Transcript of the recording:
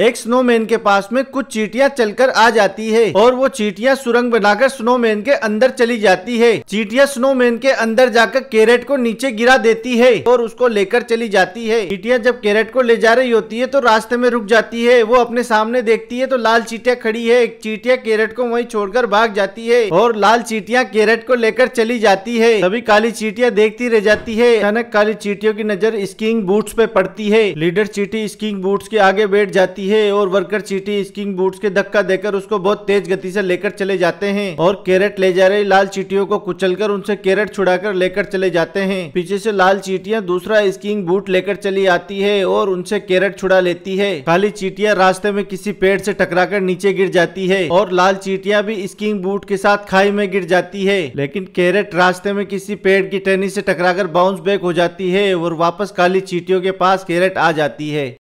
एक स्नोमैन के पास में कुछ चीटियां चलकर आ जाती है और वो चीटियां सुरंग बनाकर स्नोमैन के अंदर चली जाती है चीटियां स्नोमैन के अंदर जाकर कैरेट को नीचे गिरा देती है और उसको लेकर चली जाती है चीटियां जब कैरेट को ले जा रही होती है तो रास्ते में रुक जाती है वो अपने सामने देखती है तो लाल चीटिया खड़ी है चीटिया कैरेट को वही छोड़कर भाग जाती है और लाल चीटिया कैरेट को लेकर चली जाती है तभी काली चीटिया देखती रह जाती है अचानक काली चीटियों की नजर स्कीइंग बूट्स पे पड़ती है लीडर चीटी स्कीइंग बूट्स के आगे बैठ जाती जाती है और वर्कर चीटी स्किंग बूट्स के धक्का देकर उसको बहुत तेज गति से लेकर चले जाते हैं और कैरेट ले जा रही लाल चीटियों को कुचलकर उनसे कैरेट छुड़ाकर लेकर चले जाते हैं पीछे से लाल चीटियां दूसरा स्कीइंग बूट लेकर चली आती है और उनसे कैरेट छुड़ा लेती है काली चीटियाँ रास्ते में किसी पेड़ से कर नीचे गिर जाती है और लाल चीटियाँ भी स्कीइंग बूट के साथ खाई में गिर जाती है लेकिन कैरेट रास्ते में किसी पेड़ की टहनी से टकराकर बाउंस बैक हो जाती है और वापस काली चीटियों के पास कैरेट आ जाती है